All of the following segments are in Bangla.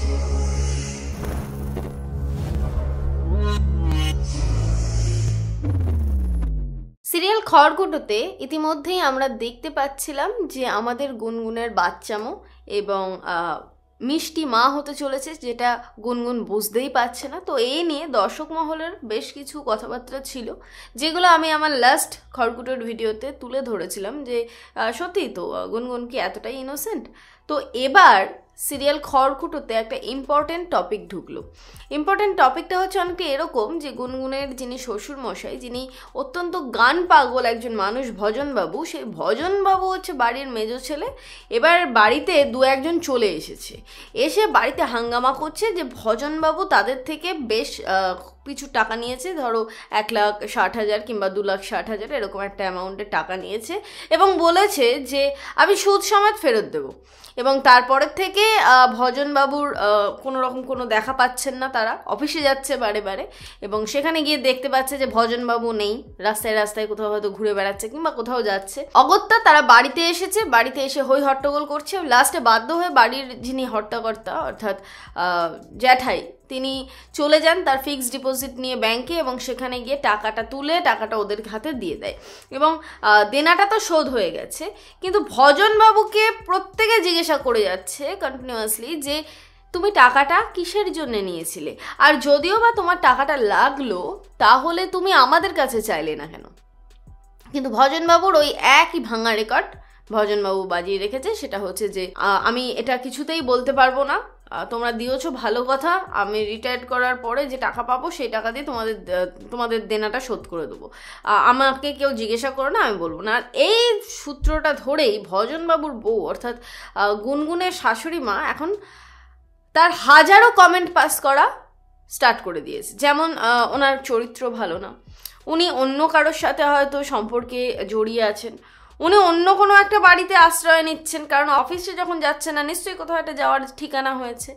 সিরিয়াল খড়গুটোতে ইতিমধ্যেই আমরা দেখতে পাচ্ছিলাম যে আমাদের গুনগুনের বাচ্চামো এবং মিষ্টি মা হতে চলেছে যেটা গুনগুন বুঝতেই পারছে না তো এই নিয়ে দর্শক মহলের বেশ কিছু কথাবার্তা ছিল যেগুলো আমি আমার লাস্ট খড়কুটোর ভিডিওতে তুলে ধরেছিলাম যে সত্যিই তো গুনগুন কি এতটাই ইনোসেন্ট তো এবার সিরিয়াল খড়কুটোতে একটা ইম্পর্টেন্ট টপিক ঢুকলো ইম্পর্টেন্ট টপিকটা হচ্ছে অনেকটা এরকম যে গুনগুনের যিনি শ্বশুর মশাই যিনি অত্যন্ত গান পাগল একজন মানুষ ভজনবাবু সেই ভজনবাবু হচ্ছে বাড়ির মেজ ছেলে এবার বাড়িতে দু একজন চলে এসেছে এসে বাড়িতে হাঙ্গামা করছে যে ভজনবাবু তাদের থেকে বেশ কিছু টাকা নিয়েছে ধরো এক লাখ ষাট হাজার কিংবা দু লাখ ষাট হাজার এরকম একটা অ্যামাউন্টে টাকা নিয়েছে এবং বলেছে যে আমি সুদ সমেত ফেরত দেব এবং তারপরের থেকে ভজনবাবুর কোনো রকম কোনো দেখা পাচ্ছেন না তারা অফিসে যাচ্ছে বারে বারে এবং সেখানে গিয়ে দেখতে পাচ্ছে যে ভজনবাবু নেই রাস্তায় রাস্তায় কোথাও হয়তো ঘুরে বেড়াচ্ছে কিংবা কোথাও যাচ্ছে অগত্যা তারা বাড়িতে এসেছে বাড়িতে এসে হই হট্টগোল করছে লাস্টে বাধ্য হয়ে বাড়ির যিনি হর্তাকর্তা অর্থাৎ জ্যাঠাই তিনি চলে যান তার ফিক্সড ডিপোজিট নিয়ে ব্যাংকে এবং সেখানে গিয়ে টাকাটা তুলে টাকাটা ওদের হাতে দিয়ে দেয় এবং দেনাটা তো শোধ হয়ে গেছে কিন্তু ভজনবাবুকে প্রত্যেকে জিজ্ঞাসা করে যাচ্ছে কন্টিনিউয়াসলি যে তুমি টাকাটা কিসের জন্য নিয়েছিলে আর যদিও বা তোমার টাকাটা লাগলো তাহলে তুমি আমাদের কাছে চাইলে না কেন কিন্তু ভজনবাবুর ওই একই ভাঙা রেকর্ড ভজনবাবু বাজিয়ে রেখেছে সেটা হচ্ছে যে আমি এটা কিছুতেই বলতে পারবো না তোমরা দিয়েছো ভালো কথা আমি রিটায়ার করার পরে যে টাকা পাবো সেই টাকা দিয়ে তোমাদের তোমাদের দেনাটা শোধ করে দেবো আমাকে কেউ জিজ্ঞাসা করো না আমি বলবো না আর এই সূত্রটা ধরেই ভজনবাবুর বউ অর্থাৎ গুনগুনের শাশুড়ি মা এখন তার হাজারো কমেন্ট পাস করা স্টার্ট করে দিয়েছে যেমন ওনার চরিত্র ভালো না উনি অন্য কারোর সাথে হয়তো সম্পর্কে জড়িয়ে আছেন উনি অন্য কোনো একটা বাড়িতে আশ্রয় নিচ্ছেন কারণ অফিসে যখন যাচ্ছে না নিশ্চয়ই কোথাও একটা যাওয়ার ঠিকানা হয়েছে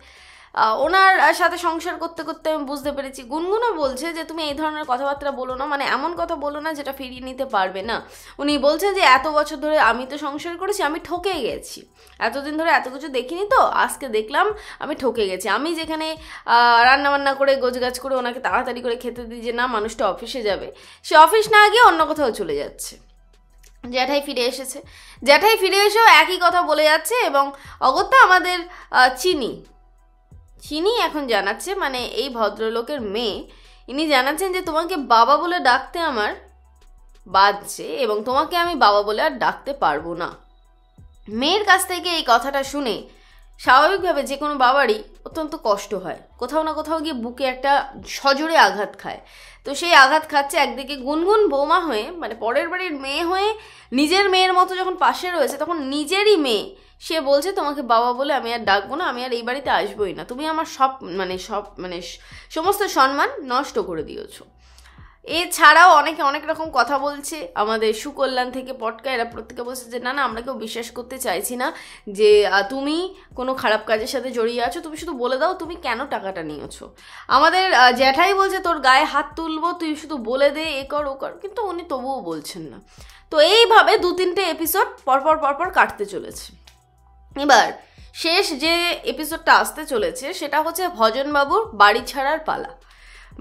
ওনার সাথে সংসার করতে করতে আমি বুঝতে পেরেছি গুনগুনও বলছে যে তুমি এই ধরনের কথাবার্তা বলো না মানে এমন কথা বলো না যেটা ফিরিয়ে নিতে পারবে না উনি বলছেন যে এত বছর ধরে আমি তো সংসার করেছি আমি ঠকে গেছি এতদিন ধরে এত কিছু দেখিনি তো আজকে দেখলাম আমি ঠকে গেছি আমি যেখানে রান্নাবান্না করে গোজগাছ করে ওনাকে তাড়াতাড়ি করে খেতে দিই যে না মানুষটা অফিসে যাবে সে অফিস না গিয়ে অন্য কোথাও চলে যাচ্ছে জ্যাঠাই ফিরে এসেছে জ্যাঠাই ফিরে এসেও একই কথা বলে যাচ্ছে এবং অগত্যা আমাদের চিনি চিনি এখন জানাচ্ছে মানে এই ভদ্রলোকের মেয়ে ইনি জানাচ্ছেন যে তোমাকে বাবা বলে ডাকতে আমার বাজছে এবং তোমাকে আমি বাবা বলে আর ডাকতে পারবো না মেয়ের কাছ থেকে এই কথাটা শুনে স্বাভাবিকভাবে যে কোনো বাবারই অত্যন্ত কষ্ট হয় কোথাও না কোথাও গিয়ে বুকে একটা সজোরে আঘাত খায় তো সেই আঘাত খাচ্ছে একদিকে গুনগুন বৌমা হয়ে মানে পরের বাড়ির মেয়ে হয়ে নিজের মেয়ের মতো যখন পাশে রয়েছে তখন নিজেরই মেয়ে সে বলছে তোমাকে বাবা বলে আমি আর ডাকবো না আমি আর এই বাড়িতে আসবোই না তুমি আমার সব মানে সব মানে সমস্ত সম্মান নষ্ট করে দিয়েছো এছাড়াও অনেকে অনেক রকম কথা বলছে আমাদের সুকল্যাণ থেকে পটকা এরা প্রত্যেকে বলছে যে না না আমরা কেউ বিশ্বাস করতে চাইছি না যে তুমি কোনো খারাপ কাজের সাথে জড়িয়ে আছো তুমি শুধু বলে দাও তুমি কেন টাকাটা নিয়েছো আমাদের জ্যাঠাই বলছে তোর গায়ে হাত তুলবো তুই শুধু বলে দে এ কর ও কর কিন্তু উনি তবুও বলছেন না তো এইভাবে দু তিনটে এপিসোড পরপর পরপর কাটতে চলেছে এবার শেষ যে এপিসোডটা আসতে চলেছে সেটা হচ্ছে ভজনবাবুর বাড়ি ছাড়ার পালা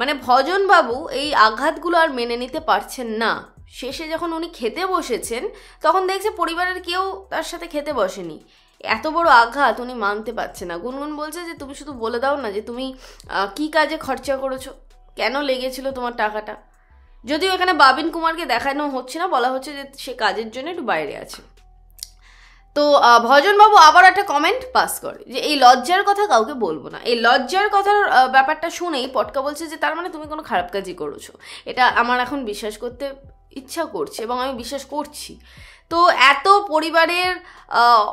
মানে ভজনবাবু এই আঘাতগুলো আর মেনে নিতে পারছেন না শেষে যখন উনি খেতে বসেছেন তখন দেখছে পরিবারের কেউ তার সাথে খেতে বসেনি এত বড় আঘাত উনি মানতে পারছে না গুনগুন বলছে যে তুমি শুধু বলে দাও না যে তুমি কি কাজে খরচা করেছো কেন লেগেছিল তোমার টাকাটা যদিও এখানে বাবিন কুমারকে দেখানো হচ্ছে না বলা হচ্ছে যে সে কাজের জন্য একটু বাইরে আছে তো ভজনবাবু আবার একটা কমেন্ট পাস করে যে এই লজ্জার কথা কাউকে বলবো না এই লজ্জার কথার ব্যাপারটা শুনেই পটকা বলছে যে তার মানে তুমি কোনো খারাপ কাজই করেছো এটা আমার এখন বিশ্বাস করতে ইচ্ছা করছে এবং আমি বিশ্বাস করছি তো এত পরিবারের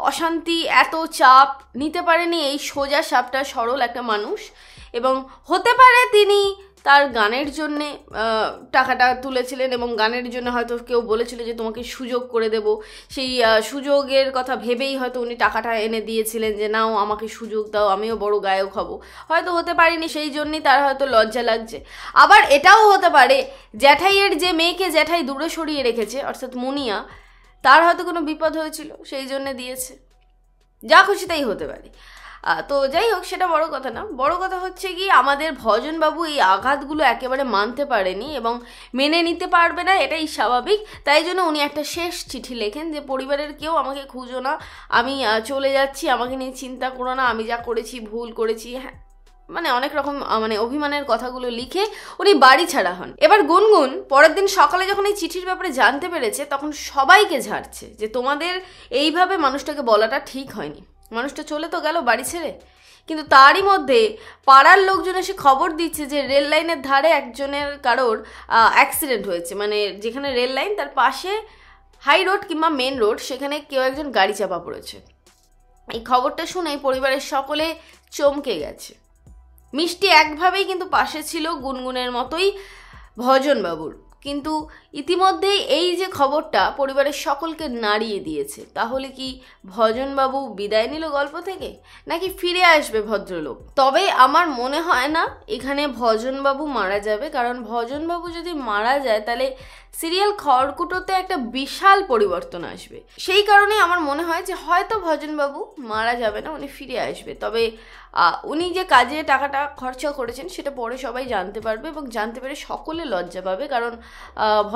অশান্তি এত চাপ নিতে পারেনি এই সোজা সাপটা সরল একটা মানুষ এবং হতে পারে তিনি তার গানের জন্যে টাকাটা তুলেছিলেন এবং গানের জন্য হয়তো কেউ বলেছিল যে তোমাকে সুযোগ করে দেব সেই সুযোগের কথা ভেবেই হয়তো উনি টাকাটা এনে দিয়েছিলেন যে নাও আমাকে সুযোগ দাও আমিও বড় গায়ক হব হয়তো হতে পারিনি সেই জন্যই তার হয়তো লজ্জা লাগছে আবার এটাও হতে পারে জ্যাঠাইয়ের যে মেয়েকে জ্যাঠাই দূরে সরিয়ে রেখেছে অর্থাৎ মুনিয়া তার হয়তো কোনো বিপদ হয়েছিল সেই জন্যে দিয়েছে যা খুশি তাই হতে পারে তো যাই হোক সেটা বড় কথা না বড় কথা হচ্ছে কি আমাদের ভজনবাবু এই আঘাতগুলো একেবারে মানতে পারেনি এবং মেনে নিতে পারবে না এটাই স্বাভাবিক তাই জন্য উনি একটা শেষ চিঠি লেখেন যে পরিবারের কেউ আমাকে খুঁজো না আমি চলে যাচ্ছি আমাকে নিয়ে চিন্তা করো না আমি যা করেছি ভুল করেছি হ্যাঁ মানে অনেক রকম মানে অভিমানের কথাগুলো লিখে উনি বাড়ি ছাড়া হন এবার গুনগুন পরের দিন সকালে যখন এই চিঠির ব্যাপারে জানতে পেরেছে তখন সবাইকে ঝাড়ছে যে তোমাদের এইভাবে মানুষটাকে বলাটা ঠিক হয়নি মানুষটা চলে তো গেল বাড়ি ছেড়ে কিন্তু তারই মধ্যে পাড়ার লোকজন এসে খবর দিচ্ছে যে রেল লাইনের ধারে একজনের কারোর অ্যাক্সিডেন্ট হয়েছে মানে যেখানে রেল লাইন তার পাশে হাই রোড কিংবা মেন রোড সেখানে কেউ একজন গাড়ি চাপা পড়েছে এই খবরটা শুনে পরিবারের সকলে চমকে গেছে মিষ্টি একভাবেই কিন্তু পাশে ছিল গুনগুনের মতোই ভজনবাবুর কিন্তু ইতিমধ্যেই এই যে খবরটা পরিবারের সকলকে নাড়িয়ে দিয়েছে তাহলে কি ভজনবাবু বিদায় নিল গল্প থেকে নাকি ফিরে আসবে ভদ্রলোক তবে আমার মনে হয় না এখানে ভজনবাবু মারা যাবে কারণ ভজনবাবু যদি মারা যায় তাহলে সিরিয়াল খড়কুটোতে একটা বিশাল পরিবর্তন আসবে সেই কারণে আমার মনে হয় যে হয়তো ভজনবাবু মারা যাবে না উনি ফিরে আসবে তবে উনি যে কাজে টাকাটা খরচা করেছেন সেটা পরে সবাই জানতে পারবে এবং জানতে পেরে সকলে লজ্জা পাবে কারণ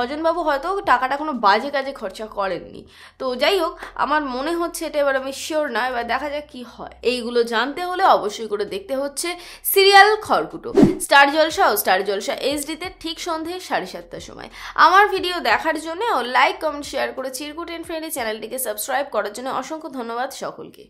ভজনবাবু হয়তো টাকাটা কোনো বাজে কাজে খরচা করেননি তো যাই হোক আমার মনে হচ্ছে এটা এবার আমি শিওর না এবার দেখা যাক কি হয় এইগুলো জানতে হলে অবশ্যই করে দেখতে হচ্ছে সিরিয়াল খড়কুটো স্টার জলসা ও স্টার জলসা এইচডিতে ঠিক সন্ধে সাড়ে সাতটার সময় আমার ভিডিও দেখার জন্য লাইক কমেন্ট শেয়ার করে চিরকুট এন্ড ফ্রেন্ডে চ্যানেলটিকে সাবস্ক্রাইব করার জন্য অসংখ্য ধন্যবাদ সকলকে